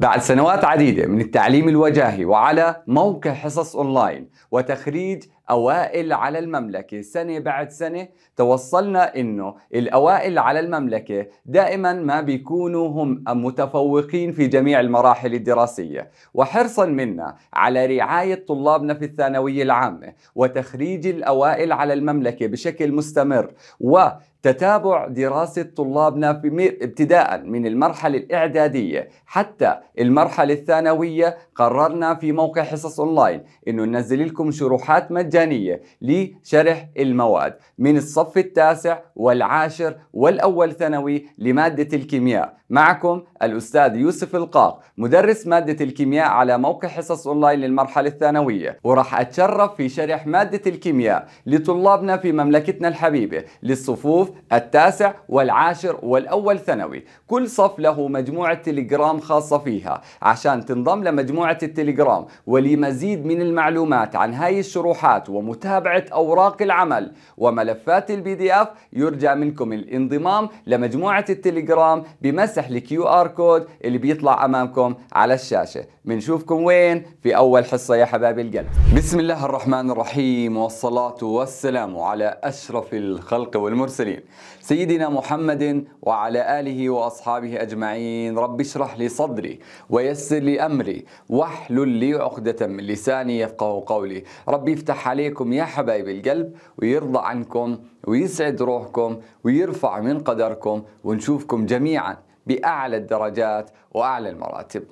بعد سنوات عديدة من التعليم الوجاهي وعلى موقع حصص أونلاين وتخريج أوائل على المملكة سنة بعد سنة توصلنا أنه الأوائل على المملكة دائما ما بيكونوا هم متفوقين في جميع المراحل الدراسية وحرصا منا على رعاية طلابنا في الثانوية العامة وتخريج الأوائل على المملكة بشكل مستمر و تتابع دراسة طلابنا في ابتداء من المرحلة الإعدادية حتى المرحلة الثانوية قررنا في موقع حصص أونلاين أنه ننزل لكم شروحات مجانية إمكانية لشرح المواد من الصف التاسع والعاشر والأول ثانوي لمادة الكيمياء معكم الأستاذ يوسف القاق مدرس مادة الكيمياء على موقع حصص أونلاين للمرحلة الثانوية وراح أتشرف في شرح مادة الكيمياء لطلابنا في مملكتنا الحبيبة للصفوف التاسع والعاشر والأول ثانوي كل صف له مجموعة تليجرام خاصة فيها عشان تنضم لمجموعة التليجرام ولمزيد من المعلومات عن هاي الشروحات ومتابعة أوراق العمل وملفات البي دي اف يرجى منكم الانضمام لمجموعة التليجرام بمسح الكيو ار كود اللي بيطلع أمامكم على الشاشة بنشوفكم وين في أول حصة يا حبايب القلب بسم الله الرحمن الرحيم والصلاة والسلام على أشرف الخلق والمرسلين سيدنا محمد وعلى آله وأصحابه أجمعين رب اشرح لي صدري ويسر لي أمري واحلل لي عقدة من لساني يفقه قولي ربي افتح عليكم يا حبايب القلب ويرضى عنكم ويسعد روحكم ويرفع من قدركم ونشوفكم جميعا بأعلى الدرجات وأعلى المراتب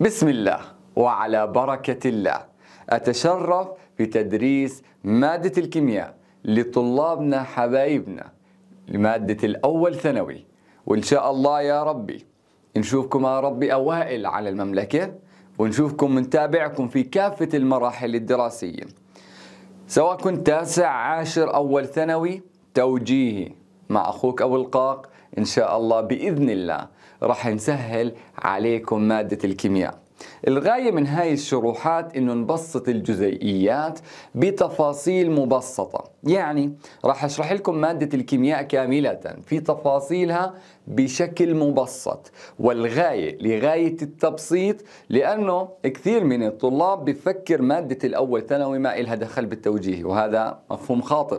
بسم الله وعلى بركة الله أتشرف بتدريس مادة الكيمياء لطلابنا حبايبنا لمادة الأول ثانوي وإن شاء الله يا ربي نشوفكم يا ربي أوائل على المملكة ونشوفكم نتابعكم في كافة المراحل الدراسية سواء كنت تاسع عاشر أول ثانوي توجيهي مع أخوك أبو القاق إن شاء الله بإذن الله راح نسهل عليكم مادة الكيمياء الغاية من هاي الشروحات انه نبسط الجزيئيات بتفاصيل مبسطة يعني راح اشرح لكم مادة الكيمياء كاملة في تفاصيلها بشكل مبسط والغاية لغاية التبسيط لأنه كثير من الطلاب بفكر مادة الأول ثانوي ما إلها دخل بالتوجيه وهذا مفهوم خاطئ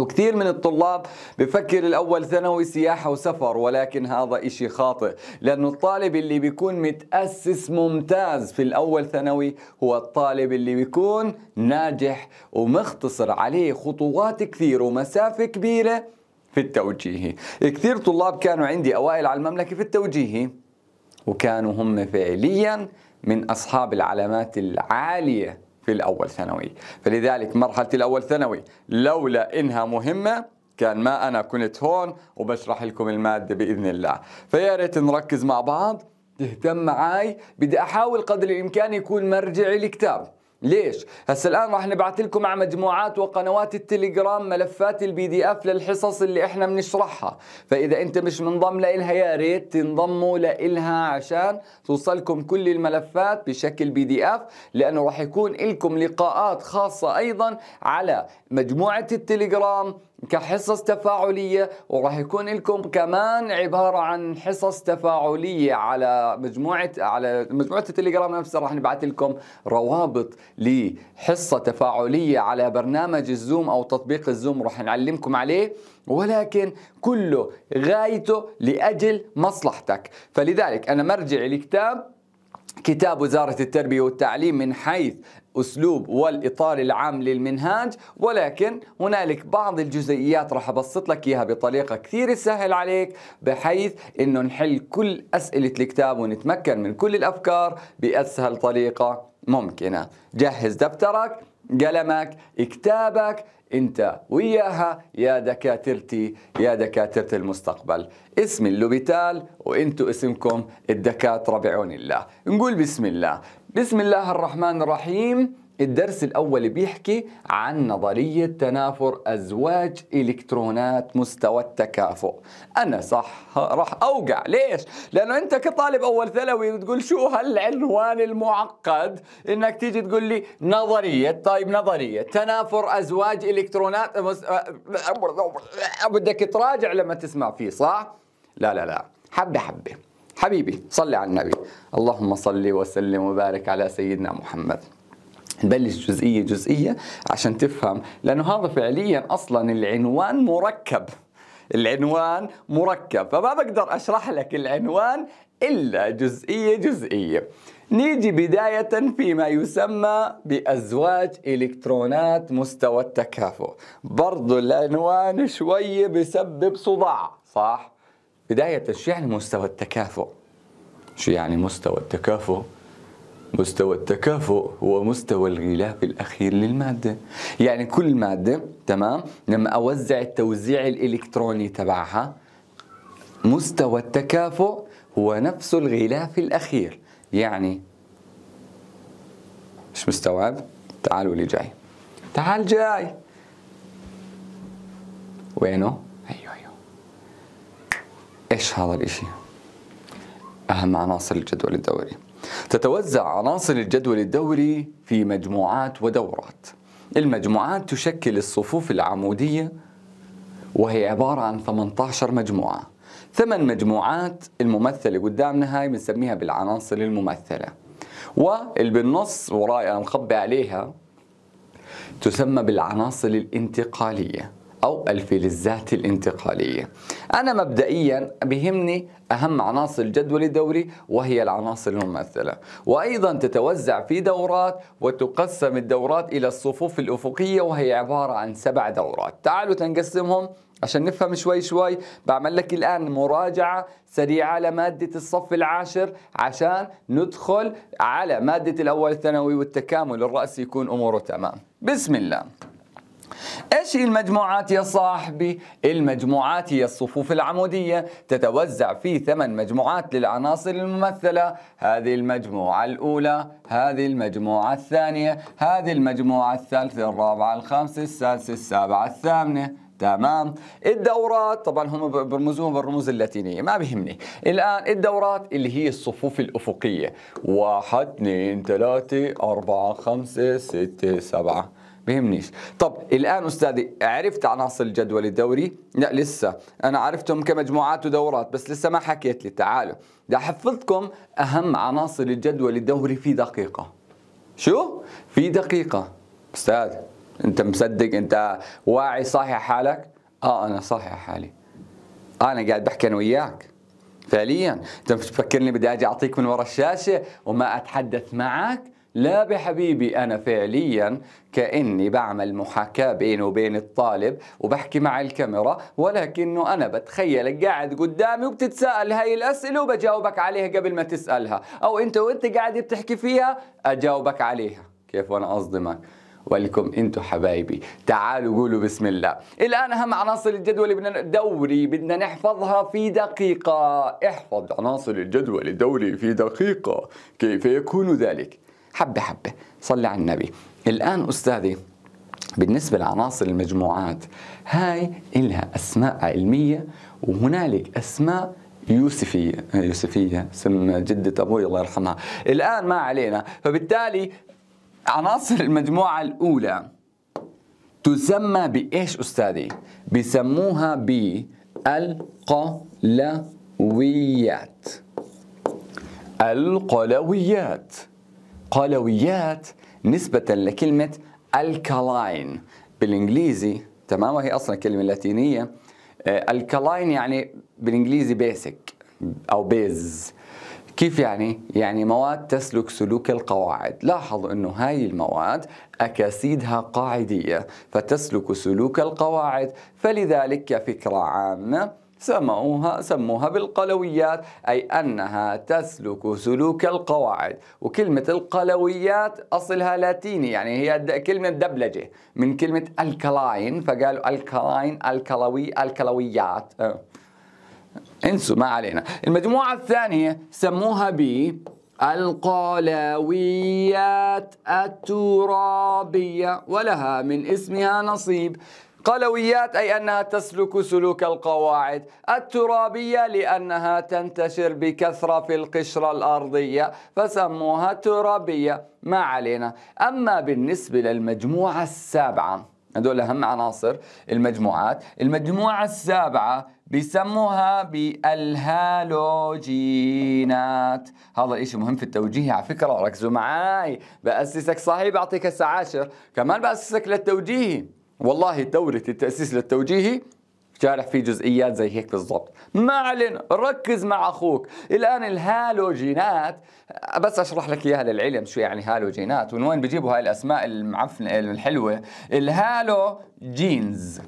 وكثير من الطلاب بفكر الأول ثانوي سياحة وسفر ولكن هذا إشي خاطئ لأنه الطالب اللي بيكون متأسس ممتاز في الأول ثانوي هو الطالب اللي بيكون ناجح ومختصر عليه خطوات كثير ومسافة كبيرة في التوجيهي كثير طلاب كانوا عندي أوائل على المملكة في التوجيهي وكانوا هم فعليا من أصحاب العلامات العالية في الأول ثانوي فلذلك مرحلة الأول ثانوي لولا إنها مهمة كان ما أنا كنت هون وبشرح لكم المادة بإذن الله فيا ريت نركز مع بعض تهتم معاي بدي أحاول قدر الإمكان يكون مرجعي الكتاب ليش؟ هسا الان راح نبعث لكم على مجموعات وقنوات التليجرام ملفات البي دي اف للحصص اللي احنا بنشرحها، فاذا انت مش منضم لإلها يا ريت تنضموا لإلها عشان توصلكم كل الملفات بشكل بي دي اف لانه راح يكون لكم لقاءات خاصه ايضا على مجموعه التليجرام كحصص تفاعلية وراح يكون لكم كمان عبارة عن حصص تفاعلية على مجموعة على مجموعة التليجرام نفسها راح نبعث لكم روابط لحصة تفاعلية على برنامج الزوم أو تطبيق الزوم راح نعلمكم عليه ولكن كله غايته لأجل مصلحتك فلذلك أنا مرجعي الكتاب كتاب وزارة التربية والتعليم من حيث الأسلوب والإطار العام للمنهاج ولكن هنالك بعض الجزئيات راح أبسط لك إياها بطريقة كثير سهل عليك بحيث أنه نحل كل أسئلة الكتاب ونتمكن من كل الأفكار بأسهل طريقة ممكنة جهز دفترك قلمك كتابك انت وياها يا دكاترتي يا دكاترة المستقبل اسم اللوبيتال وانتو اسمكم الدكاترة بعون الله نقول بسم الله بسم الله الرحمن الرحيم الدرس الأول بيحكي عن نظرية تنافر أزواج إلكترونات مستوى التكافؤ أنا صح راح أوقع ليش؟ لأنه أنت كطالب أول ثانوي بتقول شو هالعنوان المعقد إنك تيجي تقول لي نظرية طيب نظرية تنافر أزواج إلكترونات أه، أه، أه، بدك تراجع لما تسمع فيه صح؟ لا لا لا حبة حبة حبيبي صل على النبي اللهم صل وسلم وبارك على سيدنا محمد نبلش جزئية جزئية عشان تفهم لأنه هذا فعليا أصلا العنوان مركب العنوان مركب فما بقدر أشرح لك العنوان إلا جزئية جزئية نيجي بداية فيما يسمى بأزواج إلكترونات مستوى التكافؤ برضو العنوان شوية بسبب صداع صح؟ بداية شو يعني مستوى التكافؤ؟ شو يعني مستوى التكافؤ؟ مستوى التكافؤ هو مستوى الغلاف الأخير للمادة يعني كل مادة تمام لما أوزع التوزيع الإلكتروني تبعها مستوى التكافؤ هو نفس الغلاف الأخير يعني مش مستوعب؟ تعالوا لي جاي تعال جاي وينه؟ أيوه أيوه ليش هذا الإشي؟ أهم عناصر الجدول الدوري تتوزع عناصر الجدول الدوري في مجموعات ودورات المجموعات تشكل الصفوف العمودية وهي عبارة عن 18 مجموعة ثمان مجموعات الممثلة قدامنا هاي بنسميها بالعناصر الممثلة واللي بالنص وراي أنا مخبي عليها تسمى بالعناصر الانتقالية أو الفلزات الانتقالية أنا مبدئيا بهمني أهم عناصر الجدول الدوري وهي العناصر الممثلة وأيضا تتوزع في دورات وتقسم الدورات إلى الصفوف الأفقية وهي عبارة عن سبع دورات تعالوا تنقسمهم عشان نفهم شوي شوي بعمل لك الآن مراجعة سريعة لمادة الصف العاشر عشان ندخل على مادة الأول ثانوي والتكامل الرأسي يكون أموره تمام بسم الله ايش المجموعات يا صاحبي؟ المجموعات هي الصفوف العمودية تتوزع في ثمان مجموعات للعناصر الممثلة هذه المجموعة الأولى هذه المجموعة الثانية هذه المجموعة الثالثة الرابعة الخامسة السادسة السابعة الثامنة تمام الدورات طبعا هم برمزوهم بالرموز اللاتينيه ما بهمني. الان الدورات اللي هي الصفوف الافقيه واحد اثنين ثلاثه اربعه خمسه سته سبعه بهمنيش طب الان استاذي عرفت عناصر الجدول الدوري لا لسه انا عرفتهم كمجموعات ودورات بس لسه ما حكيت لي تعالوا بدي احفظكم اهم عناصر الجدول الدوري في دقيقه شو في دقيقه استاذ انت مصدق انت واعي صاحي حالك اه انا صاحي حالي انا قاعد بحكي انا وياك فعليا انت مش بدي اجي اعطيك من ورا الشاشه وما اتحدث معك لا بحبيبي أنا فعليا كأني بعمل محاكاة بيني وبين الطالب وبحكي مع الكاميرا ولكنه أنا بتخيلك قاعد قدامي وبتتساءل هاي الأسئلة وبجاوبك عليها قبل ما تسألها أو أنت وأنت قاعد بتحكي فيها أجاوبك عليها كيف وأنا أصدمك ولكم انتم حبايبي تعالوا قولوا بسم الله الان اهم عناصر الجدول الدوري بدنا نحفظها في دقيقه احفظ عناصر الجدول الدوري في دقيقه كيف يكون ذلك حبة حبة صلي على النبي الآن أستاذي بالنسبة لعناصر المجموعات هاي إلها أسماء علمية وهنالك أسماء يوسفية يوسفية اسم جدة أبوي الله يرحمها الآن ما علينا فبالتالي عناصر المجموعة الأولى تسمى بإيش أستاذي؟ بسموها بالقلويات القلويات قلويات نسبة لكلمة الكالاين بالانجليزي تمام وهي اصلا كلمة لاتينية الكالاين آه، يعني بالانجليزي بيسك او بيز كيف يعني؟ يعني مواد تسلك سلوك القواعد لاحظوا أنه هاي المواد أكاسيدها قاعدية فتسلك سلوك القواعد فلذلك كفكرة عامة سموها سموها بالقلويات أي أنها تسلك سلوك القواعد وكلمة القلويات أصلها لاتيني يعني هي كلمة دبلجة من كلمة الكلاين فقالوا الكلاين الكلوي الكلويات أه. انسوا ما علينا المجموعة الثانية سموها ب القلويات الترابية ولها من اسمها نصيب قلويات أي أنها تسلك سلوك القواعد الترابية لأنها تنتشر بكثرة في القشرة الأرضية فسموها ترابية ما علينا أما بالنسبة للمجموعة السابعة هدول أهم عناصر المجموعات المجموعة السابعة بيسموها بالهالوجينات هذا الاشي مهم في التوجيه على فكرة ركزوا معاي بأسسك صحيح بعطيك الساعة عاشر كمان بأسسك للتوجيهي والله دورة التأسيس للتوجيهي شارح في جزئيات زي هيك بالضبط ما علينا ركز مع اخوك الان الهالوجينات بس اشرح لك اياها للعلم شو يعني هالوجينات ومن وين بجيبوا هاي الاسماء المعفنه الحلوه الهالو جينز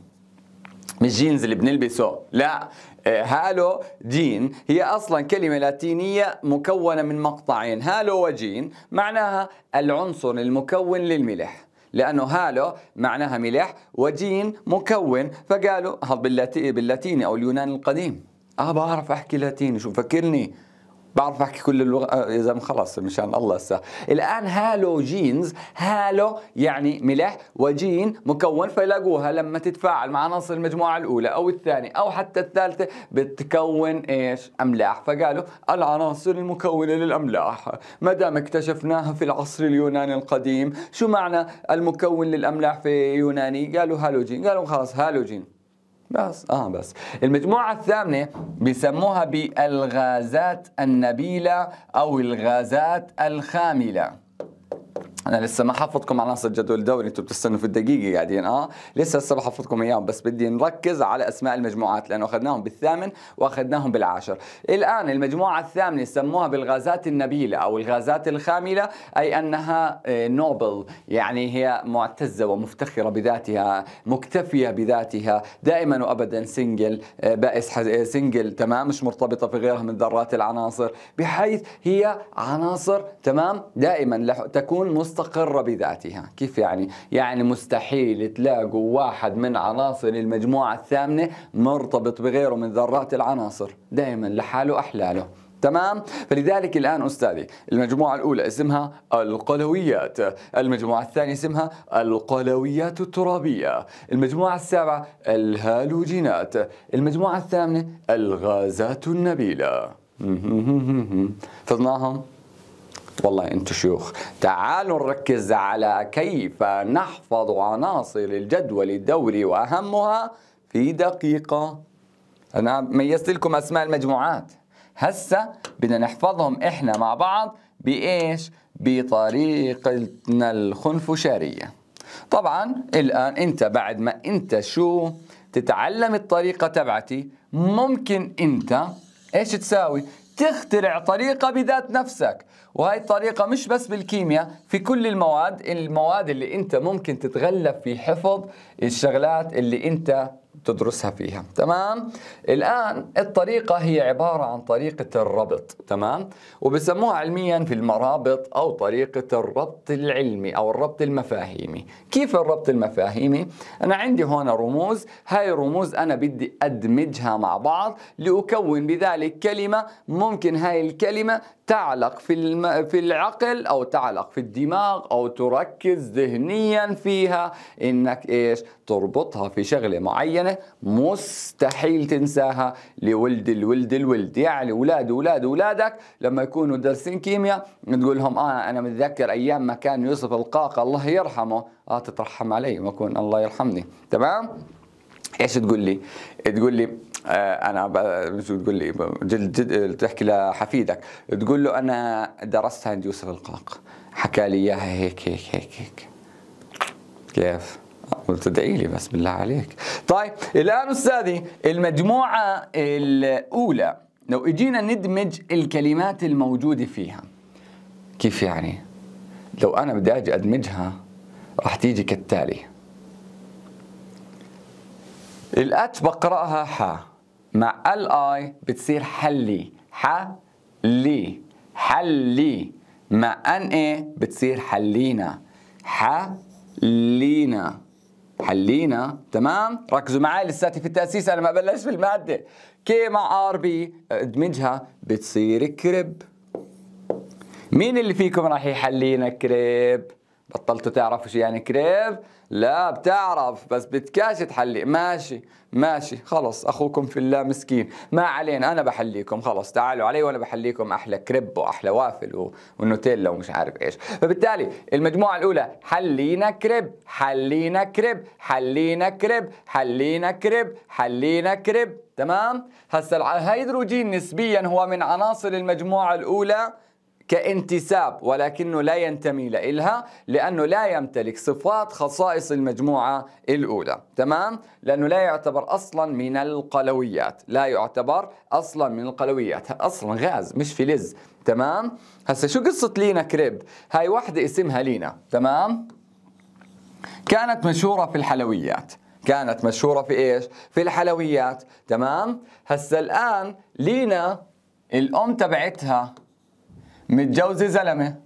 مش جينز اللي بنلبسه لا هالو جين هي اصلا كلمه لاتينيه مكونه من مقطعين هالو وجين معناها العنصر المكون للملح لأنه هالو معناها ملح وجين مكون فقالوا باللاتيني أو اليوناني القديم أنا بعرف أحكي لاتيني شو مفكرني بعرف احكي كل اللغه آه، يا زلمه خلص مشان الله هسه الان هالو جينز هالو يعني ملح وجين مكون فيلاقوها لما تتفاعل مع عناصر المجموعه الاولى او الثانيه او حتى الثالثه بتكون ايش املاح فقالوا العناصر المكونه للاملاح ما دام اكتشفناها في العصر اليوناني القديم شو معنى المكون للاملاح في يوناني قالوا هالوجين قالوا خلاص هالوجين بس اه بس المجموعة الثامنة بسموها بالغازات النبيلة أو الغازات الخاملة انا لسه ما حفظكم عناصر جدول الدوري انتم بتستنوا في الدقيقه قاعدين اه لسه هسه بحفظكم اياهم بس بدي نركز على اسماء المجموعات لانه اخذناهم بالثامن واخذناهم بالعاشر الان المجموعه الثامنه سموها بالغازات النبيله او الغازات الخامله اي انها آه، نوبل يعني هي معتزه ومفتخره بذاتها مكتفيه بذاتها دائما وابدا سنجل آه، بائس سنجل آه، تمام مش مرتبطه في غيرها من ذرات العناصر بحيث هي عناصر تمام دائما تكون مستقرة بذاتها كيف يعني؟ يعني مستحيل تلاقوا واحد من عناصر المجموعة الثامنة مرتبط بغيره من ذرات العناصر دائما لحاله أحلاله تمام فلذلك الآن أستاذي المجموعة الأولى اسمها القلويات المجموعة الثانية اسمها القلويات الترابية المجموعة السابعة الهالوجينات المجموعة الثامنة الغازات النبيلة فضناهم والله انتم شيوخ تعالوا نركز على كيف نحفظ عناصر الجدول الدوري واهمها في دقيقه انا ميزت لكم اسماء المجموعات هسه بدنا نحفظهم احنا مع بعض بايش بطريقتنا الخنفشاريه طبعا الان انت بعد ما انت شو تتعلم الطريقه تبعتي ممكن انت ايش تساوي تخترع طريقة بذات نفسك وهي الطريقة مش بس بالكيمياء في كل المواد المواد اللي انت ممكن تتغلب في حفظ الشغلات اللي انت تدرسها فيها تمام الآن الطريقة هي عبارة عن طريقة الربط تمام وبسموها علميا في المرابط أو طريقة الربط العلمي أو الربط المفاهيمي كيف الربط المفاهيمي أنا عندي هون رموز هاي الرموز أنا بدي أدمجها مع بعض لأكون بذلك كلمة ممكن هاي الكلمة تعلق في الم... في العقل او تعلق في الدماغ او تركز ذهنيا فيها انك ايش تربطها في شغله معينه مستحيل تنساها لولد الولد الولد يعني اولاد اولاد اولادك لما يكونوا دارسين كيمياء تقول لهم اه انا متذكر ايام ما كان يوسف القاقه الله يرحمه اه تترحم علي ما اكون الله يرحمني تمام ايش تقول لي؟ تقول لي آه، انا تقول لي تحكي لحفيدك تقول له انا درستها عند يوسف القاق حكى لي اياها هيك هيك هيك هيك كيف؟ قلت ادعي لي بس بالله عليك طيب الان استاذي المجموعه الاولى لو اجينا ندمج الكلمات الموجوده فيها كيف يعني؟ لو انا بدي اجي ادمجها راح تيجي كالتالي الات بقراها ح مع الاي بتصير حلي حلي حلي مع ان اي بتصير حلينا حلينا حلينا تمام ركزوا معي لساتي في التاسيس انا ما بلشت في الماده كي مع ار بي ادمجها آه، بتصير كريب مين اللي فيكم راح يحلينا كريب بطلتوا تعرفوا شو يعني كريب لا بتعرف بس بتكاش تحلي ماشي ماشي خلص اخوكم في الله مسكين ما علينا انا بحليكم خلص تعالوا علي وانا بحليكم احلى كريب واحلى وافل ونوتيلا ومش عارف ايش فبالتالي المجموعه الاولى حلينا كريب حلينا كريب حلينا كريب حلينا كريب حلينا كريب تمام هسه الهيدروجين نسبيا هو من عناصر المجموعه الاولى كانتساب ولكنه لا ينتمي لإلها لأنه لا يمتلك صفات خصائص المجموعة الأولى تمام؟ لأنه لا يعتبر أصلا من القلويات لا يعتبر أصلا من القلويات أصلا غاز مش فلز تمام؟ هسا شو قصة لينا كريب؟ هاي واحدة اسمها لينا تمام؟ كانت مشهورة في الحلويات كانت مشهورة في ايش؟ في الحلويات، تمام؟ هسا الآن لينا الأم تبعتها متجوزه زلمه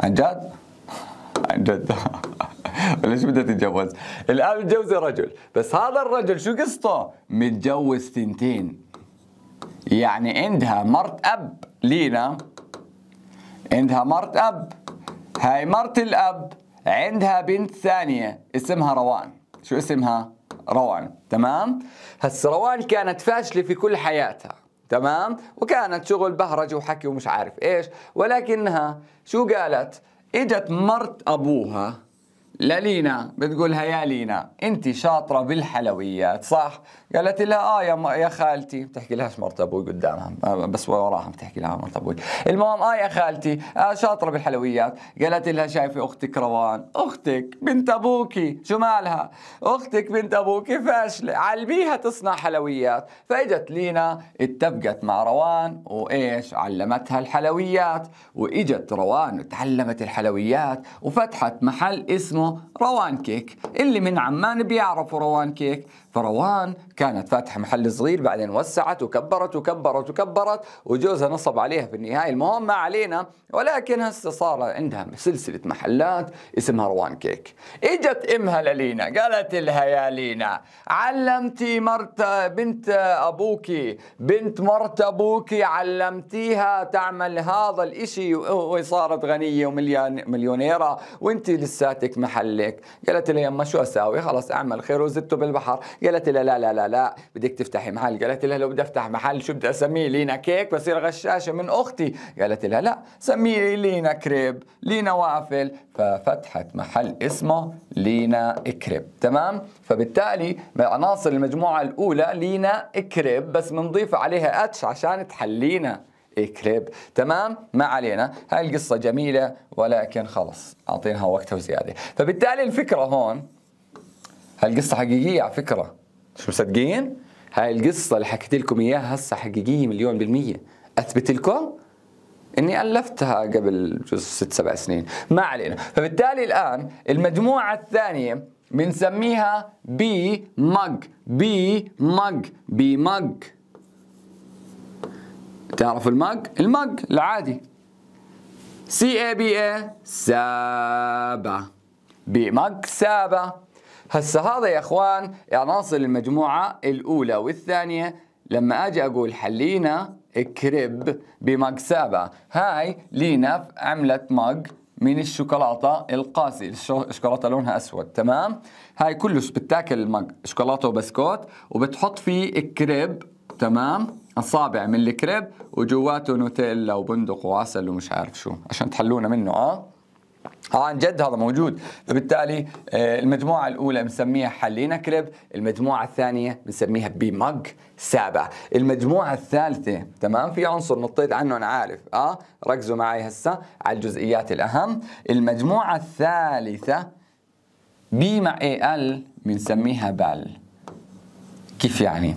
عن جد؟ عن جد ليش بدها تتجوز؟ الآن متجوزة رجل بس هذا الرجل شو قصته؟ متجوز ثنتين يعني عندها مرت أب لينا عندها مرت أب هاي مرت الأب عندها بنت ثانية اسمها روان شو اسمها؟ روان تمام؟ هسه روان كانت فاشلة في كل حياتها تمام وكانت شغل بهرجة وحكي ومش عارف إيش ولكنها شو قالت إجت مرت أبوها للينا بتقولها يا لينا انت شاطرة بالحلويات صح قالت لها اه يا يا خالتي بتحكي لهاش مرت ابوي قدامها بس وراها بتحكي لها مرت ابوي المهم اه يا خالتي آه شاطره بالحلويات قالت لها شايفه اختك روان اختك بنت ابوكي شو مالها اختك بنت ابوكي فاشله علميها تصنع حلويات فاجت لينا اتفقت مع روان وايش علمتها الحلويات واجت روان وتعلمت الحلويات وفتحت محل اسمه روان كيك اللي من عمان بيعرفوا روان كيك فروان كانت فاتحة محل صغير بعدين وسعت وكبرت وكبرت وكبرت وجوزها نصب عليها في النهاية المهم ما علينا ولكن هسه صار عندها سلسلة محلات اسمها روان كيك اجت امها للينا قالت لها يا لينا علمتي مرت بنت ابوكي بنت مرت ابوكي علمتيها تعمل هذا الاشي وصارت غنية ومليان مليونيرة وانت لساتك محلك قالت لها يما شو اساوي خلاص اعمل خير وزدته بالبحر قالت لها لا لا لا لا بدك تفتحي محل قالت لها لو بدي افتح محل شو بدي اسميه لينا كيك بصير غشاشه من اختي قالت لها لا سميه لينا كريب لينا وافل ففتحت محل اسمه لينا كريب تمام فبالتالي عناصر المجموعه الاولى لينا كريب بس بنضيف عليها اتش عشان تحلينا كريب تمام ما علينا هاي القصه جميله ولكن خلص اعطيناها وقتها وزياده فبالتالي الفكره هون هالقصه حقيقيه على فكره مش مصدقين هاي القصه اللي حكيت لكم اياها هسه حقيقيه مليون بالميه اثبت لكم اني الفتها قبل جزء ست سبع سنين ما علينا فبالتالي الان المجموعه الثانيه بنسميها بي مج بي مج بي مج تعرف المج المج العادي سي اي بي اي سابا مج سابا هسه هذا يا اخوان عناصر المجموعه الاولى والثانيه لما اجي اقول حلينا كريب بمج سابع هاي لينا عملت مج من الشوكولاته القاسي الشوكولاته لونها اسود تمام هاي كلش بتاكل المج شوكولاته وبسكوت وبتحط فيه كريب تمام اصابع من الكريب وجواته نوتيلا وبندق وعسل ومش عارف شو عشان تحلونا منه اه آه، عن جد هذا موجود فبالتالي آه، المجموعة الأولى بنسميها حلينا كريب المجموعة الثانية بنسميها مج سابع المجموعة الثالثة تمام في عنصر نطيت عنه أنا عارف آه ركزوا معي هسا على الجزئيات الأهم المجموعة الثالثة بي مع اي ال بنسميها بال كيف يعني؟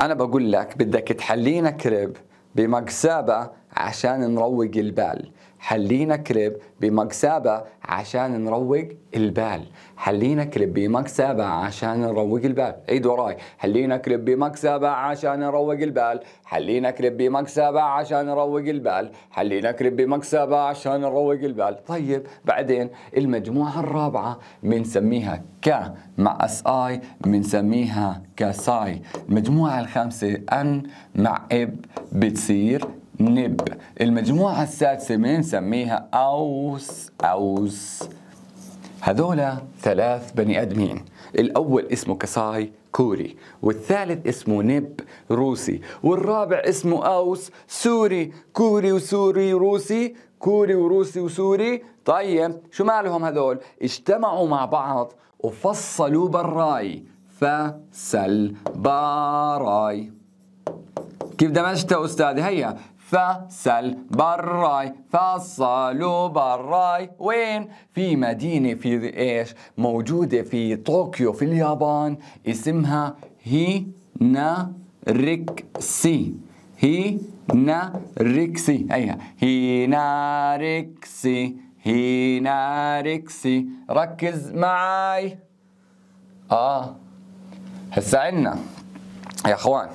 أنا بقول لك بدك تحلينا كريب بمج سابع عشان نروق البال حلينا كليب بمكسابة عشان نروق البال حلينا كليب بمكسابة عشان نروق البال عيد وراي حلينا كليب بمكسابة عشان نروق البال حلينا كليب بمكسابة عشان نروق البال حلينا كليب بمكسابة عشان نروق البال طيب بعدين المجموعة الرابعة بنسميها ك مع اس اي بنسميها كساي المجموعة الخامسة ان مع اب بتصير نب المجموعة السادسة بنسميها أوس أوس هذولا ثلاث بني آدمين الأول اسمه كساي كوري والثالث اسمه نب روسي والرابع اسمه أوس سوري كوري وسوري روسي كوري وروسي وسوري طيب شو مالهم هذول اجتمعوا مع بعض وفصلوا براي فسل باراي كيف دمجتها أستاذي هيا فسل براي فصلوا براي وين في مدينة في إيش موجودة في طوكيو في اليابان اسمها هي نا ريكسي هي نا ريكسي أيها هي نا ريكسي هي نا ريكسي ركز معاي آه هسا عنا يا اخوان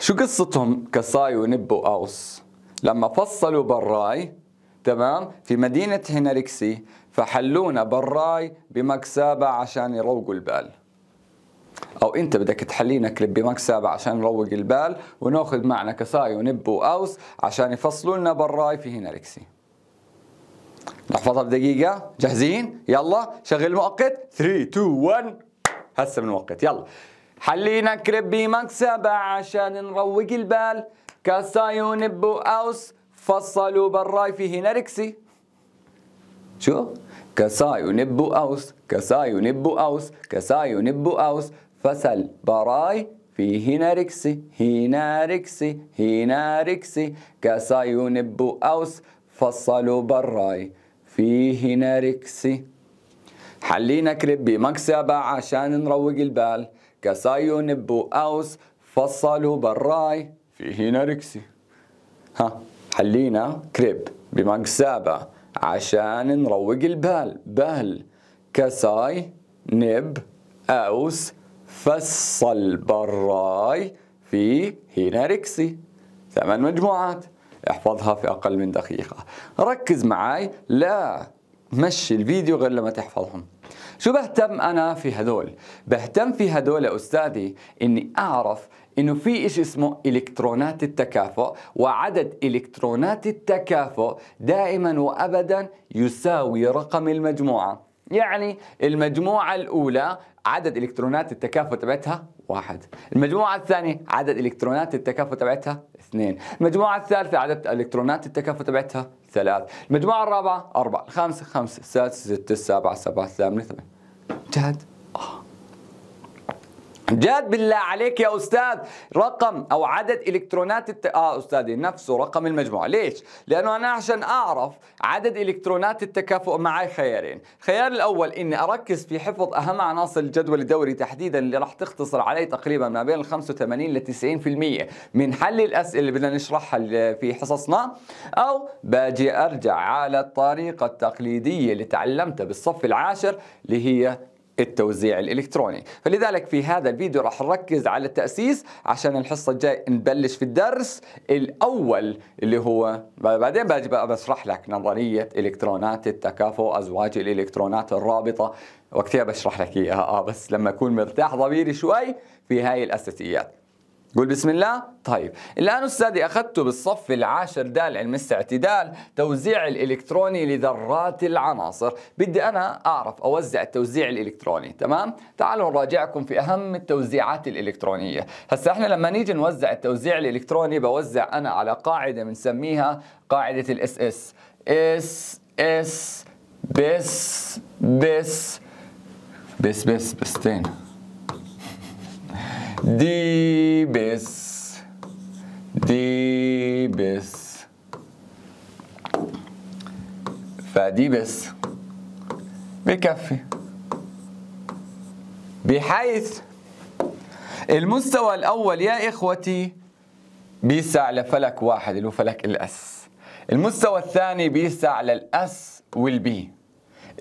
شو قصتهم كساي ونب وأوس لما فصلوا براي تمام في مدينة هنريكسي فحلونا براي بمكسابة عشان يروقوا البال او انت بدك تحلينا كليب بمكسابة عشان نروق البال وناخذ معنا كساي ونب واوس عشان يفصلوا لنا براي في هنريكسي نحفظها بدقيقة جاهزين يلا شغل المؤقت 3 2 1 هسه بنوقت يلا حلينا كريبي مكسبة عشان نروق البال كاسايون أوس فصلوا بالراي فيه هنا ركسي شو؟ كسايو نبو أوس كسايو نبو أوس كسايو نبو أوس فسل براي في هنا ركسي هنا ركسي هنا ركسي كسايو نبو أوس فصلوا براي في هنا ركسي حلينا كريبي مكسبة عشان نروق البال كسايو نبو أوس فصلوا براي هنا ركسي ها حلينا كريب بمقسابة عشان نروق البال بهل كساي نب أوس فصل براي في ركسي ثمان مجموعات احفظها في أقل من دقيقة ركز معاي لا مشي الفيديو غير لما تحفظهم شو بهتم أنا في هدول؟ بهتم في هدول يا أستاذي إني أعرف إنه في إشي اسمه إلكترونات التكافؤ وعدد إلكترونات التكافؤ دائما وأبدا يساوي رقم المجموعة يعني المجموعة الأولى عدد إلكترونات التكافؤ تبعتها واحد المجموعة الثانية عدد إلكترونات التكافؤ تبعتها اثنين المجموعة الثالثة عدد إلكترونات التكافؤ تبعتها ثلاث المجموعة الرابعة أربعة الخامسة خمسة السادسة ستة السابعة سبعة ثمانية ثمانية جاد آه. جاد بالله عليك يا استاذ رقم او عدد الكترونات الت... اه استاذي نفسه رقم المجموعه ليش لانه انا عشان اعرف عدد الكترونات التكافؤ معي خيارين الخيار الاول اني اركز في حفظ اهم عناصر الجدول الدوري تحديدا اللي راح تختصر علي تقريبا ما بين 85 ل 90% من حل الاسئله اللي بدنا نشرحها في حصصنا او باجي ارجع على الطريقه التقليديه اللي تعلمتها بالصف العاشر اللي هي التوزيع الإلكتروني فلذلك في هذا الفيديو راح نركز على التأسيس عشان الحصة الجاي نبلش في الدرس الأول اللي هو بعدين باجي بشرح لك نظرية إلكترونات التكافؤ أزواج الإلكترونات الرابطة وقتها بشرح لك إياها آه بس لما أكون مرتاح ضميري شوي في هاي الأساسيات قول بسم الله طيب الآن أستاذي أخذت بالصف العاشر د علم الاستعتدال توزيع الإلكتروني لذرات العناصر بدي أنا أعرف أوزع التوزيع الإلكتروني تمام تعالوا نراجعكم في أهم التوزيعات الإلكترونية هسا إحنا لما نيجي نوزع التوزيع الإلكتروني بوزع أنا على قاعدة بنسميها قاعدة الاس اس اس اس بس بس بس بس بستين بس دي بس دي بس فدي بس بكفي بحيث المستوى الأول يا إخوتي بيسع لفلك واحد اللي هو فلك الأس المستوى الثاني بيسع للأس والبي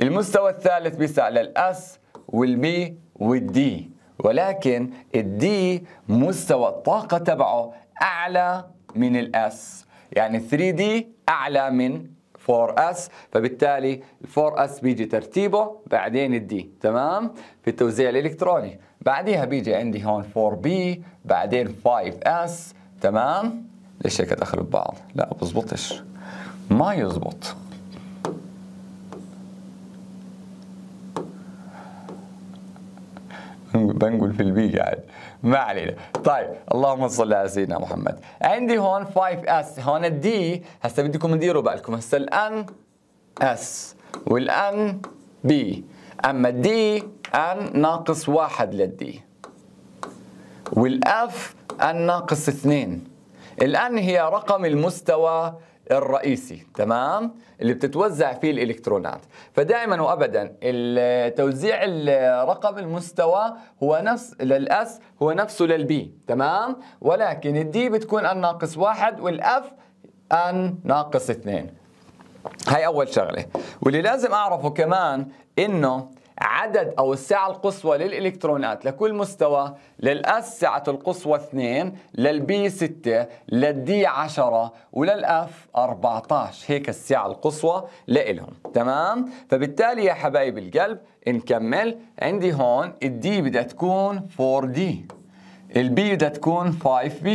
المستوى الثالث بيسع للأس والبي والدي ولكن الدي مستوى الطاقة تبعه أعلى من الاس يعني 3 دي أعلى من 4 اس فبالتالي 4 اس بيجي ترتيبه بعدين الدي تمام في التوزيع الالكتروني بعدها بيجي عندي هون 4 بي بعدين 5 اس تمام ليش هيك دخلوا ببعض لا بزبطش ما يزبط بنقول في البي قاعد ما علينا طيب اللهم صل على سيدنا محمد عندي هون 5 اس هون الدي هسه بدكم تديروا بالكم هسه الان اس والان بي اما الدي ان ناقص واحد للدي والاف ان ناقص اثنين الان هي رقم المستوى الرئيسي تمام اللي بتتوزع فيه الالكترونات فدائما وابدا توزيع الرقم المستوى هو نفس للاس هو نفسه للبي تمام ولكن الدي بتكون ان ناقص واحد والاف ان ناقص اثنين هاي اول شغله واللي لازم اعرفه كمان انه عدد أو السعة القصوى للإلكترونات لكل مستوى للأس سعة القصوى 2 للبي 6 للدي 10 وللأف 14 هيك السعة القصوى لإلهم تمام فبالتالي يا حبايب القلب نكمل عندي هون الدي بدها تكون 4D البي بدها تكون 5B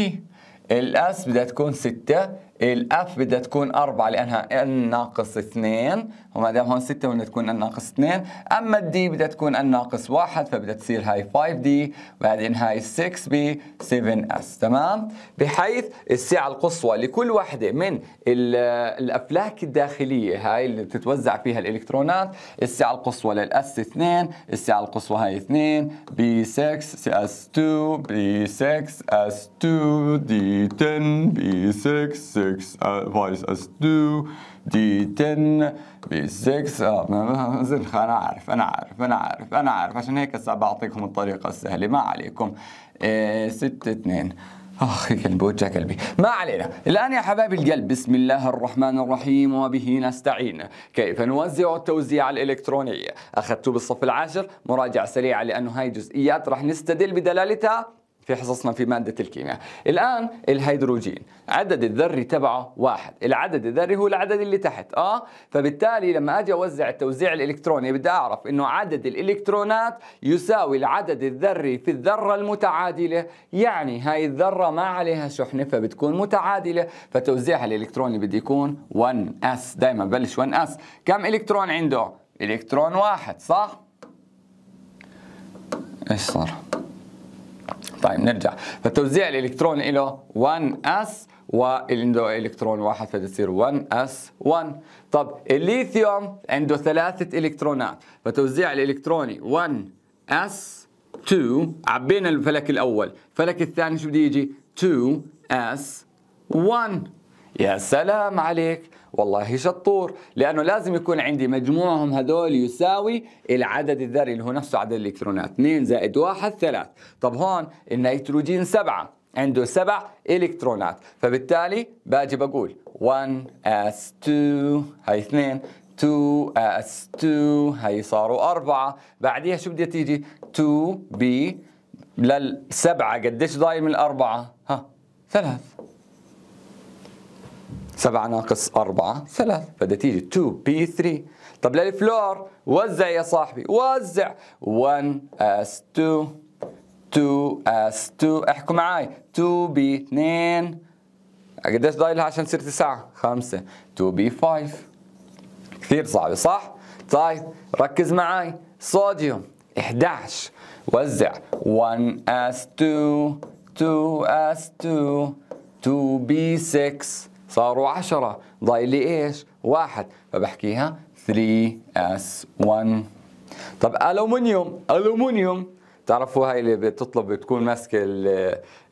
الاس بدها تكون 6 الاف بدها تكون 4 لانها ان ناقص 2 وما دام هون 6 بدها تكون ان ناقص 2 اما الدي بدها تكون ان ناقص 1 فبدها تصير هاي 5 دي بعدين هاي 6 بي 7 اس تمام بحيث السعه القصوى لكل وحده من الافلاك الداخليه هاي اللي بتتوزع فيها الالكترونات السعه القصوى للاس 2 السعه القصوى هاي 2 بي 6 سي اس 2 بي 6 اس 2 دي 10 بي 6 6 6 uh, is as 2 دي 10 بي 6 اه انا عارف انا عارف انا عارف انا عارف عشان هيك هسه بعطيكم الطريقه السهله ما عليكم 6 آه، 2 اخ قلبي وجع قلبي ما علينا الان يا حبايب القلب بسم الله الرحمن الرحيم وبه نستعين كيف نوزع التوزيع الالكتروني اخذته بالصف العاشر مراجعه سريعه لانه هاي جزئيات راح نستدل بدلالتها في حصصنا في مادة الكيمياء الآن الهيدروجين عدد الذري تبعه واحد العدد الذري هو العدد اللي تحت آه فبالتالي لما أجي أوزع التوزيع الإلكتروني بدي أعرف أنه عدد الإلكترونات يساوي العدد الذري في الذرة المتعادلة يعني هاي الذرة ما عليها شحنة فبتكون متعادلة فتوزيعها الإلكتروني بدي يكون 1s دائما ببلش 1s كم إلكترون عنده؟ إلكترون واحد صح؟ إيش صار؟ طيب نرجع فالتوزيع الالكتروني له 1s عنده الكترون واحد فتصير 1s1 طب الليثيوم عنده ثلاثة الكترونات فتوزيع الالكتروني 1s2 عبينا الفلك الاول الفلك الثاني شو بده يجي 2s1 يا سلام عليك والله شطور لانه لازم يكون عندي مجموعهم هذول يساوي العدد الذري اللي هو نفسه عدد الالكترونات 2 زائد 1 3 طب هون النيتروجين 7 عنده سبع الكترونات فبالتالي باجي بقول 1 اس 2 هي 2 2 اس 2 هي صاروا أربعة بعديها شو بدها تيجي 2 بي للسبعة قديش ضايل من الأربعة ها ثلاث 7 ناقص 4 3 بدها تيجي 2p3 طب للفلور وزع يا صاحبي وزع 1s2 2s2 احكوا معي 2b 2 قديش ضايلها عشان تصير 9 5 2b 5 كثير صعبه صح طيب ركز معي صوديوم 11 وزع 1s2 2s2 2b6 صاروا 10 ضايل لي ايش؟ واحد فبحكيها 3S1 طب الومنيوم الومنيوم تعرفوا هاي اللي بتطلب بتكون ماسكه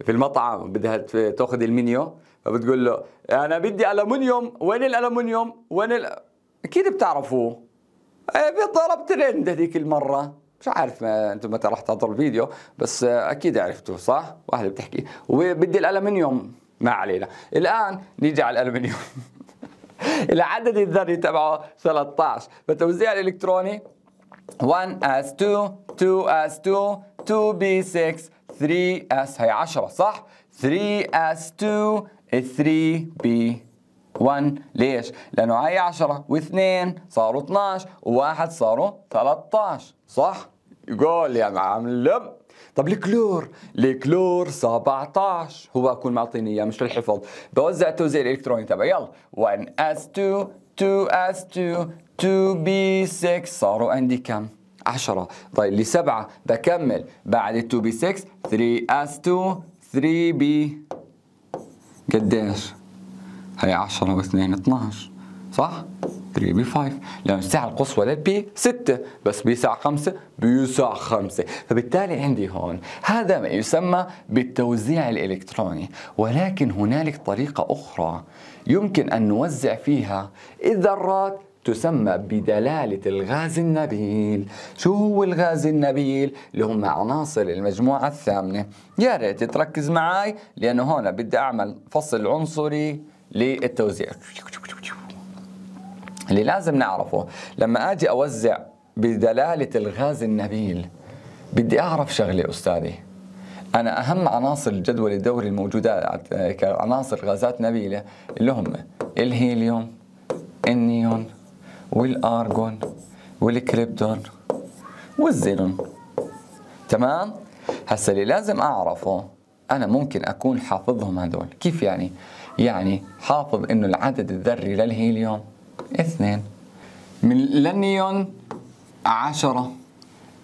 في المطعم بدها تاخذ المنيو فبتقول له انا بدي الومنيوم وين الالومنيوم وين ال... اكيد بتعرفوه ضرب إيه، ترند هذيك المره مش عارف ما انتم متى رح تحضروا الفيديو بس اكيد عرفتوا صح؟ واحده بتحكي وبدي الالومنيوم ما علينا الآن نيجي على الألمنيوم العدد الذري تبعه 13 فالتوزيع الإلكتروني 1s2 2s2 2b6 3s هي 10 صح 3s2 3b 1 ليش؟ لأنه هي 10 واثنين صاروا 12 وواحد صاروا 13 صح؟ قول يا معلم طب الكلور الكلور 17 هو اكون معطيني اياه مش للحفظ بوزع التوزيع الالكتروني تبعي يلا 1s2 2s2 2b6 صاروا عندي كم 10 طيب لي 7 بكمل بعد 2b6 3s2 3b قديش هي 10 و2 12 صح 3 بي 5 لأن الساعة القصوى للبي 6 بس بيسع 5 بيسع 5 فبالتالي عندي هون هذا ما يسمى بالتوزيع الإلكتروني ولكن هنالك طريقة أخرى يمكن أن نوزع فيها الذرات تسمى بدلالة الغاز النبيل شو هو الغاز النبيل؟ اللي هم عناصر المجموعة الثامنة يا ريت تركز معي لأنه هون بدي أعمل فصل عنصري للتوزيع اللي لازم نعرفه لما اجي اوزع بدلاله الغاز النبيل بدي اعرف شغله استاذي انا اهم عناصر الجدول الدوري الموجوده كعناصر غازات نبيله اللي هم الهيليوم النيون والارجون والكريبتون والزيلون تمام هسه اللي لازم اعرفه انا ممكن اكون حافظهم هذول كيف يعني يعني حافظ انه العدد الذري للهيليوم اثنان من للنيون عشرة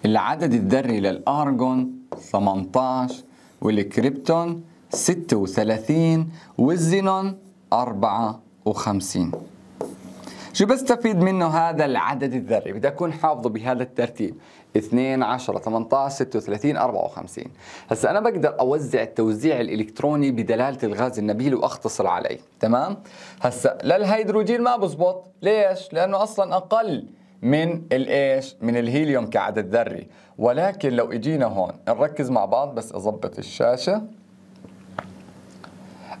العدد الذري للأرجون 18 والكريبتون 36 والزينون 54 شو بستفيد منه هذا العدد الذري؟ بدي أكون حافظه بهذا الترتيب 2 10 18 36 54 هسه انا بقدر اوزع التوزيع الالكتروني بدلاله الغاز النبيل واختصر عليه تمام هسه للهيدروجين ما بزبط ليش لانه اصلا اقل من الايش من الهيليوم كعدد ذري ولكن لو اجينا هون نركز مع بعض بس اضبط الشاشه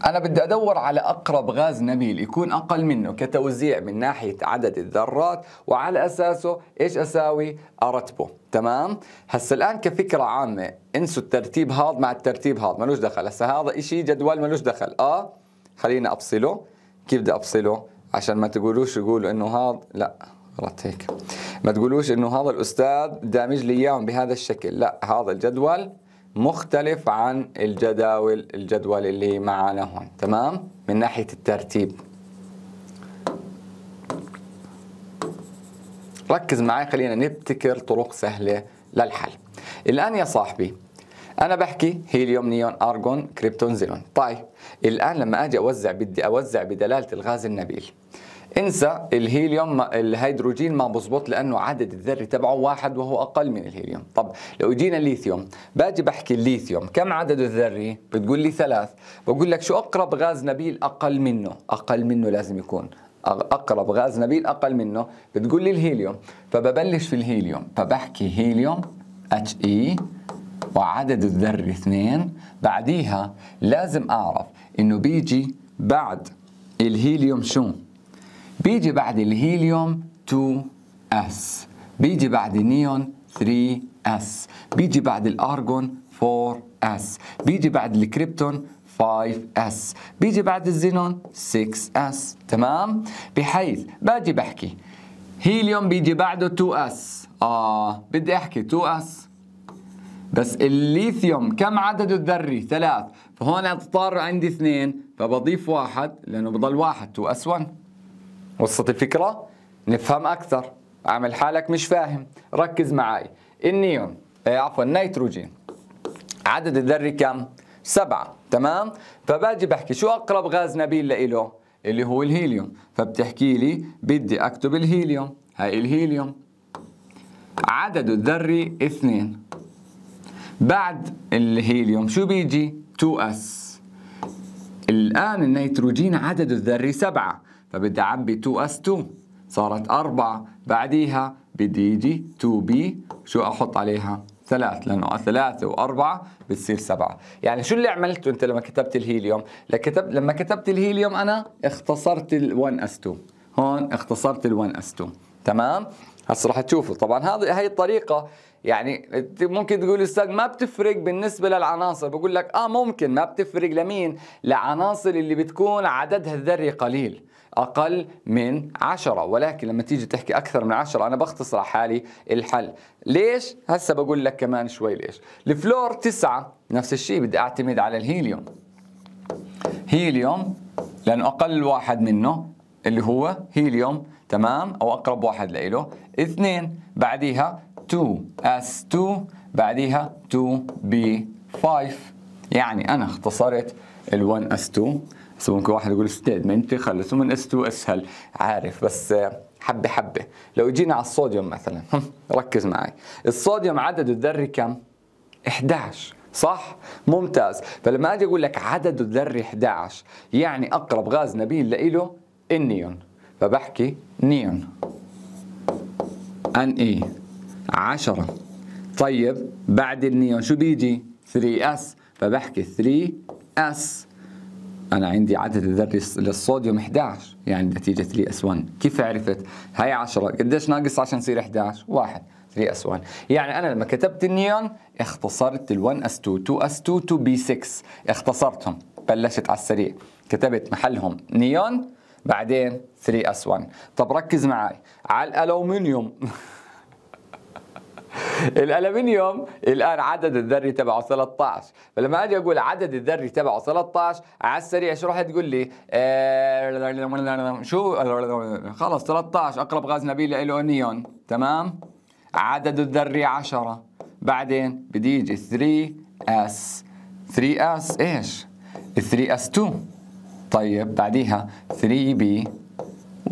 انا بدي ادور على اقرب غاز نبيل يكون اقل منه كتوزيع من ناحيه عدد الذرات وعلى اساسه ايش اساوي ارتبه تمام هسا الان كفكره عامه انسوا الترتيب هذا مع الترتيب هذا ملوش دخل هسا هذا شيء جدول ملوش دخل اه خلينا افصله كيف بدي افصله عشان ما تقولوش يقولوا انه هذا لا غلط هيك ما تقولوش انه هذا الاستاذ دامج لي اياهم بهذا الشكل لا هذا الجدول مختلف عن الجداول الجدول اللي معنا هون تمام من ناحية الترتيب ركز معي خلينا نبتكر طرق سهلة للحل الآن يا صاحبي أنا بحكي هيليوم نيون أرجون كريبتون زيلون طيب الآن لما أجي أوزع بدي أوزع بدلالة الغاز النبيل انسى الهيليوم الهيدروجين ما بزبط لانه عدد الذري تبعه واحد وهو اقل من الهيليوم طب لو جينا الليثيوم باجي بحكي الليثيوم كم عدده الذري بتقول لي ثلاث بقول لك شو اقرب غاز نبيل اقل منه اقل منه لازم يكون اقرب غاز نبيل اقل منه بتقول لي الهيليوم فببلش في الهيليوم فبحكي هيليوم اتش اي e، وعدد الذري اثنين بعديها لازم اعرف انه بيجي بعد الهيليوم شو بيجي بعد الهيليوم 2 اس بيجي بعد النيون 3 اس بيجي بعد الارجون 4 اس بيجي بعد الكريبتون 5S بيجي بعد الزينون 6S تمام بحيث باجي بحكي هيليوم بيجي بعده 2S آه بدي أحكي 2S بس الليثيوم كم عدده الذري؟ ثلاث فهون اضطر عندي اثنين فبضيف واحد لأنه بضل واحد 2S1 وصلت الفكرة؟ نفهم أكثر عامل حالك مش فاهم ركز معي النيون إيه، عفوا النيتروجين عدد الذري كم؟ سبعة تمام؟ فباجي بحكي شو أقرب غاز نبيل لإله؟ اللي هو الهيليوم فبتحكي لي بدي أكتب الهيليوم هاي الهيليوم عدده الذري اثنين بعد الهيليوم شو بيجي؟ 2S الآن النيتروجين عدده الذري سبعة فبدي أعبي 2 s 2 صارت 4 بعديها بدي يجي 2 بي شو أحط عليها؟ ثلاث لأنه ثلاثة وأربعة بتصير سبعة يعني شو اللي عملته أنت لما كتبت الهيليوم لكتب... لما كتبت الهيليوم أنا اختصرت ال 1s2 هون اختصرت ال 1s2 تمام هسه رح تشوفوا طبعا هذه هي الطريقه يعني ممكن تقول استاذ ما بتفرق بالنسبه للعناصر بقول لك اه ممكن ما بتفرق لمين لعناصر اللي بتكون عددها الذري قليل أقل من 10 ولكن لما تيجي تحكي أكثر من 10 أنا بختصر على حالي الحل ليش؟ هسا بقول لك كمان شوي ليش الفلور تسعة نفس الشيء بدي أعتمد على الهيليوم هيليوم لأنه أقل واحد منه اللي هو هيليوم تمام أو أقرب واحد لإله اثنين بعديها 2 S2 بعديها 2 B5 يعني أنا اختصرت ال1S2 بس ممكن واحد يقول استاذ ما انت خلصوا من اس 2 اسهل عارف بس حبه حبه لو جينا على الصوديوم مثلا ركز معي الصوديوم عدده الذري كم 11 صح ممتاز فلما اجي اقول لك عدده الذري 11 يعني اقرب غاز نبيل لإله النيون فبحكي نيون ان اي 10 طيب بعد النيون شو بيجي 3 اس فبحكي 3 اس انا عندي عدد ذري للصوديوم 11 يعني نتيجه 3 اس 1 كيف عرفت هاي 10 قديش ناقص عشان يصير 11 واحد 3 اس 1 يعني انا لما كتبت النيون اختصرت ال1 اس 2 2 اس 2 2 بي 6 اختصرتهم بلشت على السريع كتبت محلهم نيون بعدين 3 اس 1 طب ركز معي على الالومنيوم الالمنيوم الان عدد الذري تبعه 13 فلما اجي اقول عدد الذري تبعه 13 على السريع شو راح تقول لي آه، شو خلص 13 اقرب غاز نبيل له نيون تمام عدد الذري 10 بعدين بدي يجي 3 اس 3 اس ايش 3 اس 2 طيب بعديها 3 بي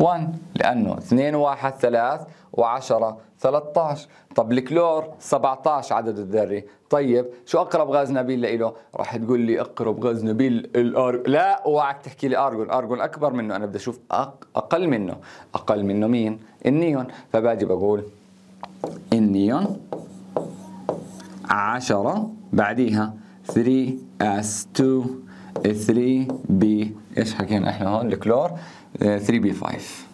1 لانه 2 1 3 و10 13 طب الكلور 17 عدد الذري طيب شو اقرب غاز نبيل له راح تقول لي اقرب غاز نبيل الار لا اوعك تحكي لي ارجون ارجون اكبر منه انا بدي اشوف اقل منه اقل منه مين النيون فباجي بقول النيون 10 بعديها 3 اس 2 3 بي ايش حكينا احنا هون الكلور 3 بي 5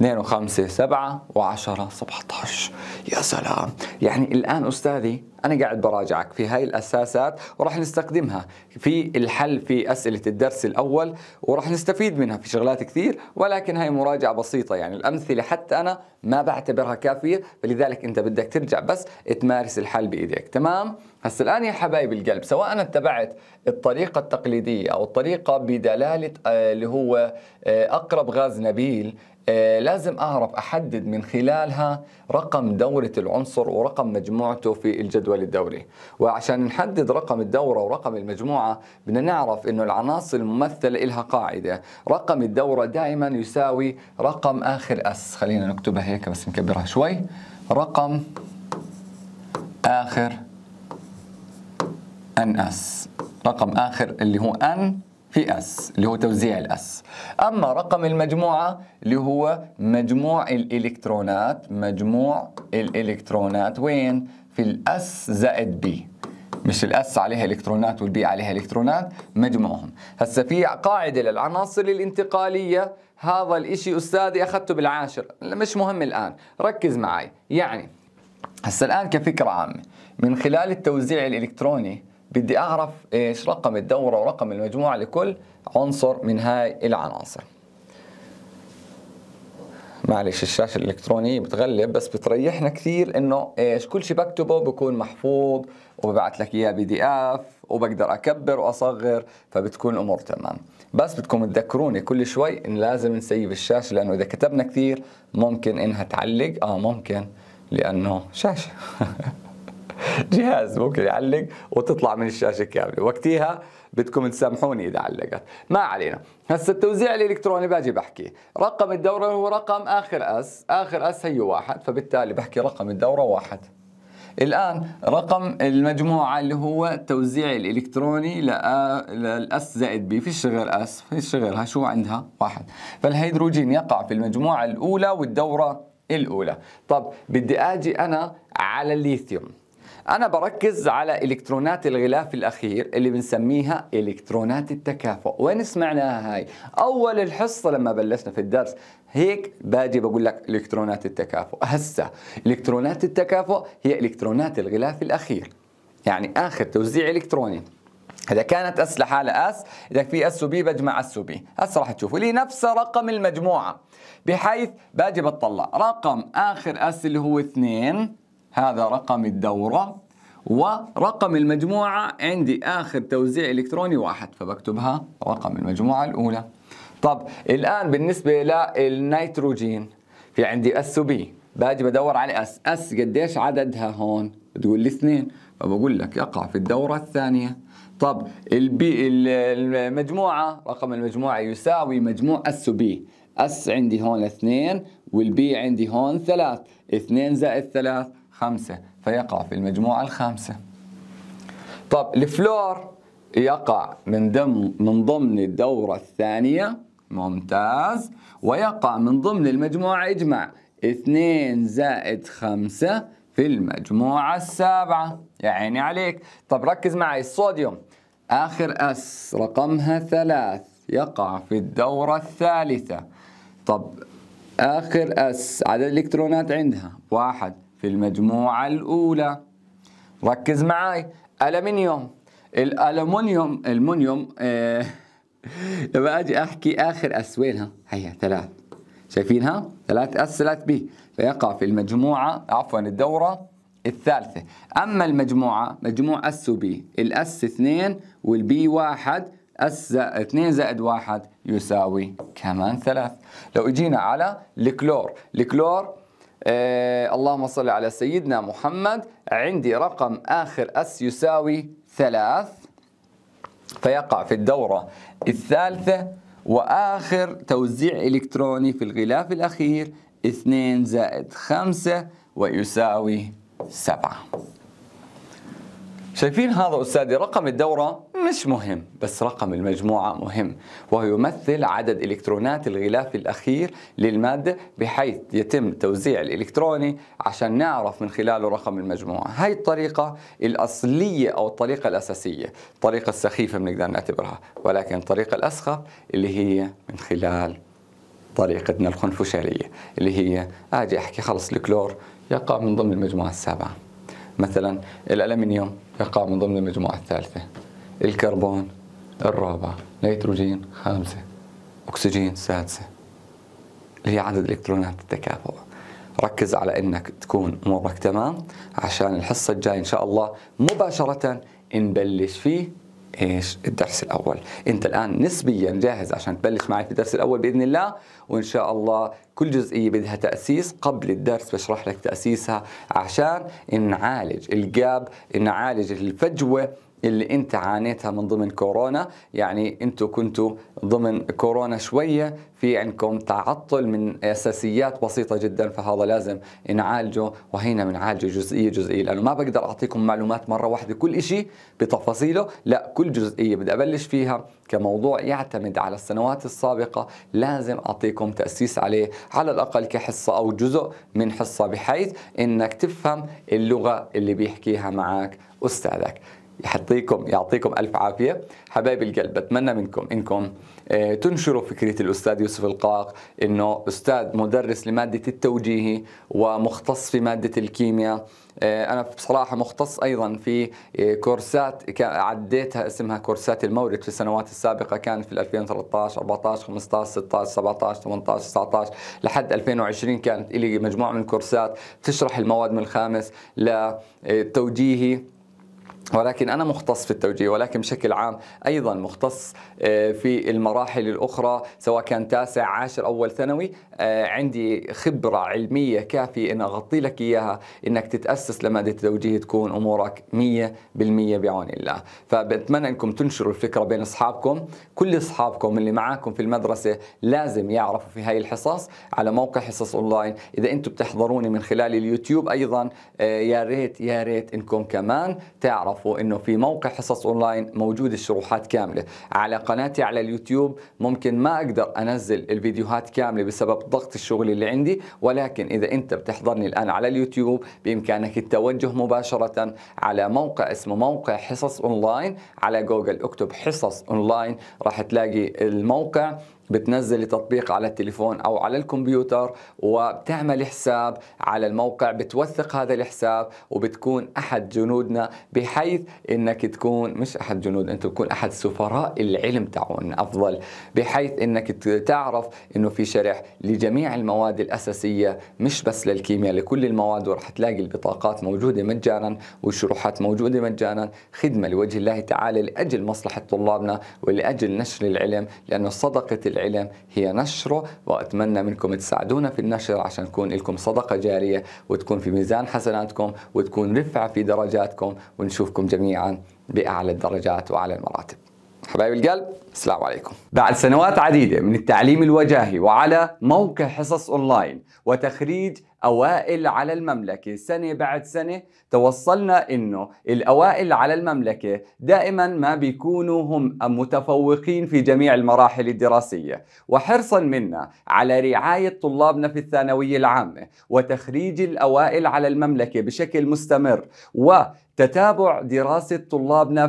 2 و5 7 و10 17 يا سلام يعني الآن أستاذي أنا قاعد براجعك في هاي الأساسات وراح نستخدمها في الحل في أسئلة الدرس الأول وراح نستفيد منها في شغلات كثير ولكن هاي مراجعة بسيطة يعني الأمثلة حتى أنا ما بعتبرها كافية فلذلك أنت بدك ترجع بس تمارس الحل بإيديك تمام؟ هسا الآن يا حبايب القلب سواء أنا اتبعت الطريقة التقليدية أو الطريقة بدلالة آه، اللي هو آه، أقرب غاز نبيل آه، لازم أعرف أحدد من خلالها رقم دورة العنصر ورقم مجموعته في الجدول الدوري وعشان نحدد رقم الدورة ورقم المجموعة بدنا نعرف أنه العناصر الممثلة لها قاعدة رقم الدورة دائما يساوي رقم آخر أس خلينا نكتبها هيك بس نكبرها شوي رقم آخر ان اس رقم آخر اللي هو ان في اس اللي هو توزيع الاس اما رقم المجموعه اللي هو مجموع الالكترونات مجموع الالكترونات وين في الاس زائد بي مش الاس عليها الكترونات والبي عليها الكترونات مجموعهم هسه في قاعده للعناصر الانتقاليه هذا الاشي استاذي اخذته بالعاشر مش مهم الان ركز معي يعني هسه الان كفكره عامه من خلال التوزيع الالكتروني بدي اعرف ايش رقم الدوره ورقم المجموعه لكل عنصر من هاي العناصر معلش الشاشة الإلكترونية بتغلب بس بتريحنا كثير إنه إيش كل شيء بكتبه بكون محفوظ وببعث لك إياه بي دي إف وبقدر أكبر وأصغر فبتكون الأمور تمام بس بدكم تذكروني كل شوي إن لازم نسيب الشاشة لأنه إذا كتبنا كثير ممكن إنها تعلق آه ممكن لأنه شاشة جهاز ممكن يعلق وتطلع من الشاشه كامله وقتها بدكم تسامحوني اذا علقت ما علينا هسه التوزيع الالكتروني باجي بحكي رقم الدوره هو رقم اخر اس اخر اس هي واحد فبالتالي بحكي رقم الدوره واحد الآن رقم المجموعة اللي هو التوزيع الإلكتروني للأس زائد بي فيش غير أس فيش غيرها شو عندها واحد فالهيدروجين يقع في المجموعة الأولى والدورة الأولى طب بدي أجي أنا على الليثيوم أنا بركز على إلكترونات الغلاف الأخير اللي بنسميها إلكترونات التكافؤ وين سمعناها هاي؟ أول الحصة لما بلشنا في الدرس هيك باجي بقول لك إلكترونات التكافؤ هسه إلكترونات التكافؤ هي إلكترونات الغلاف الأخير يعني آخر توزيع إلكتروني إذا كانت أس لحالة أس إذا في أس وبي بجمع أس وبي هسه راح تشوفوا لي نفس رقم المجموعة بحيث باجي بتطلع رقم آخر أس اللي هو 2 هذا رقم الدورة ورقم المجموعة عندي آخر توزيع إلكتروني واحد فبكتبها رقم المجموعة الأولى طب الآن بالنسبة للنيتروجين في عندي اس وبي باجي بدور على اس اس قديش عددها هون بتقول لي اثنين فبقول لك يقع في الدورة الثانية طب البي المجموعة رقم المجموعة يساوي مجموع اس وبي اس عندي هون اثنين والبي عندي هون ثلاث اثنين زائد ثلاث خمسة فيقع في المجموعة الخامسة طب الفلور يقع من ضمن من ضمن الدورة الثانية ممتاز ويقع من ضمن المجموعة إجمع 2 زائد 5 في المجموعة السابعة يا عيني عليك طب ركز معي الصوديوم آخر أس رقمها ثلاث يقع في الدورة الثالثة طب آخر أس عدد الإلكترونات عندها واحد في المجموعة الأولى ركز معاي ألمنيوم الألمنيوم المنيوم الالمنيوم المنيوم لما أجي أحكي آخر أسويلها هيا ثلاث شايفينها ثلاث أس ثلاث بي فيقع في المجموعة عفوا الدورة الثالثة أما المجموعة مجموع أس وبي الأس اثنين والبي واحد أس اثنين زائد واحد يساوي كمان ثلاث لو اجينا على الكلور الكلور آه، اللهم صل على سيدنا محمد عندي رقم آخر أس يساوي ثلاث فيقع في الدورة الثالثة وآخر توزيع إلكتروني في الغلاف الأخير 2 زائد 5 ويساوي 7 شايفين هذا أستاذي رقم الدورة مش مهم بس رقم المجموعة مهم وهو يمثل عدد إلكترونات الغلاف الأخير للمادة بحيث يتم توزيع الإلكتروني عشان نعرف من خلاله رقم المجموعة هاي الطريقة الأصلية أو الطريقة الأساسية الطريقة السخيفة بنقدر نعتبرها ولكن الطريقة الأسخف اللي هي من خلال طريقتنا الخنفشالية اللي هي أجي أحكي خلص الكلور يقع من ضمن المجموعة السابعة مثلا الألمنيوم يقع من ضمن المجموعة الثالثة الكربون الرابعة نيتروجين خامسة أكسجين سادسة اللي هي عدد الإلكترونات التكافؤ ركز على أنك تكون أمورك تمام عشان الحصة الجاية إن شاء الله مباشرة نبلش فيه ايش الدرس الاول انت الان نسبيا جاهز عشان تبلش معي في الدرس الاول باذن الله وان شاء الله كل جزئيه بدها تاسيس قبل الدرس بشرح لك تاسيسها عشان نعالج الجاب نعالج الفجوه اللي انت عانيتها من ضمن كورونا يعني انتوا كنتوا ضمن كورونا شوية في عندكم تعطل من اساسيات بسيطة جدا فهذا لازم نعالجه وهنا بنعالجه جزئية جزئية لانه ما بقدر اعطيكم معلومات مرة واحدة كل شيء بتفاصيله لا كل جزئية بدي ابلش فيها كموضوع يعتمد على السنوات السابقة لازم اعطيكم تأسيس عليه على الاقل كحصة او جزء من حصة بحيث انك تفهم اللغة اللي بيحكيها معك استاذك يحطيكم يعطيكم الف عافيه حبايب القلب بتمنى منكم انكم آه، تنشروا فكره الاستاذ يوسف القاق انه استاذ مدرس لماده التوجيهي ومختص في ماده الكيمياء آه، انا بصراحه مختص ايضا في آه، كورسات عديتها اسمها كورسات المورد في السنوات السابقه كان في 2013 14 15 16 17 18 19 لحد 2020 كانت لي مجموعه من الكورسات تشرح المواد من الخامس للتوجيهي ولكن أنا مختص في التوجيه ولكن بشكل عام أيضا مختص آه، في المراحل الأخرى سواء كان تاسع عاشر أول ثانوي آه، عندي خبرة علمية كافية أن أغطي لك إياها أنك تتأسس لمادة التوجيه تكون أمورك 100% بعون الله فبتمنى أنكم تنشروا الفكرة بين أصحابكم كل أصحابكم اللي معاكم في المدرسة لازم يعرفوا في هاي الحصص على موقع حصص أونلاين إذا أنتم بتحضروني من خلال اليوتيوب أيضا آه، يا ريت يا ريت أنكم كمان تعرفوا أضافوا أنه في موقع حصص أونلاين موجود الشروحات كاملة على قناتي على اليوتيوب ممكن ما أقدر أنزل الفيديوهات كاملة بسبب ضغط الشغل اللي عندي ولكن إذا أنت بتحضرني الآن على اليوتيوب بإمكانك التوجه مباشرة على موقع اسمه موقع حصص أونلاين على جوجل اكتب حصص أونلاين راح تلاقي الموقع بتنزل تطبيق على التليفون او على الكمبيوتر وبتعمل حساب على الموقع بتوثق هذا الحساب وبتكون احد جنودنا بحيث انك تكون مش احد جنود انت تكون احد سفراء العلم تعون افضل بحيث انك تعرف انه في شرح لجميع المواد الاساسيه مش بس للكيمياء لكل المواد ورح تلاقي البطاقات موجوده مجانا والشروحات موجوده مجانا خدمه لوجه الله تعالى لاجل مصلحه طلابنا ولاجل نشر العلم لانه صدقه العلم هي نشره وأتمنى منكم تساعدونا في النشر عشان تكون لكم صدقة جارية وتكون في ميزان حسناتكم وتكون رفعة في درجاتكم ونشوفكم جميعا بأعلى الدرجات وأعلى المراتب حبايب القلب السلام عليكم بعد سنوات عديدة من التعليم الوجاهي وعلى موقع حصص أونلاين وتخريج أوائل على المملكة سنة بعد سنة توصلنا أنه الأوائل على المملكة دائما ما بيكونوا هم متفوقين في جميع المراحل الدراسية وحرصا منا على رعاية طلابنا في الثانوية العامة وتخريج الأوائل على المملكة بشكل مستمر و تتابع دراسة طلابنا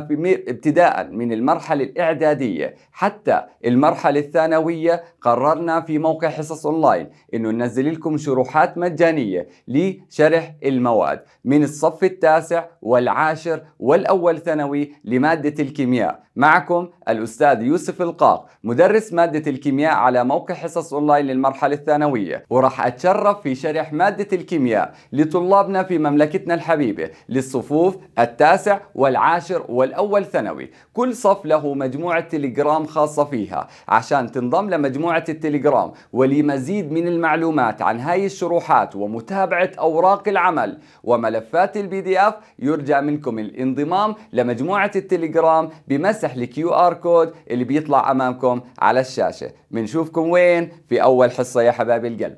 ابتداء من المرحلة الإعدادية حتى المرحلة الثانوية قررنا في موقع حصص أونلاين أنه ننزل لكم شروحات مجانية لشرح المواد من الصف التاسع والعاشر والأول ثانوي لمادة الكيمياء معكم الأستاذ يوسف القاق مدرس مادة الكيمياء على موقع حصص أونلاين للمرحلة الثانوية وراح أتشرف في شرح مادة الكيمياء لطلابنا في مملكتنا الحبيبة للصفوف التاسع والعاشر والأول ثانوي كل صف له مجموعة تليجرام خاصة فيها عشان تنضم لمجموعة التليجرام ولمزيد من المعلومات عن هاي الشروحات ومتابعة أوراق العمل وملفات البي دي اف يرجى منكم الانضمام لمجموعة التليجرام بمسح الكيو ار كود اللي بيطلع أمامكم على الشاشة بنشوفكم وين في أول حصة يا حبايب القلب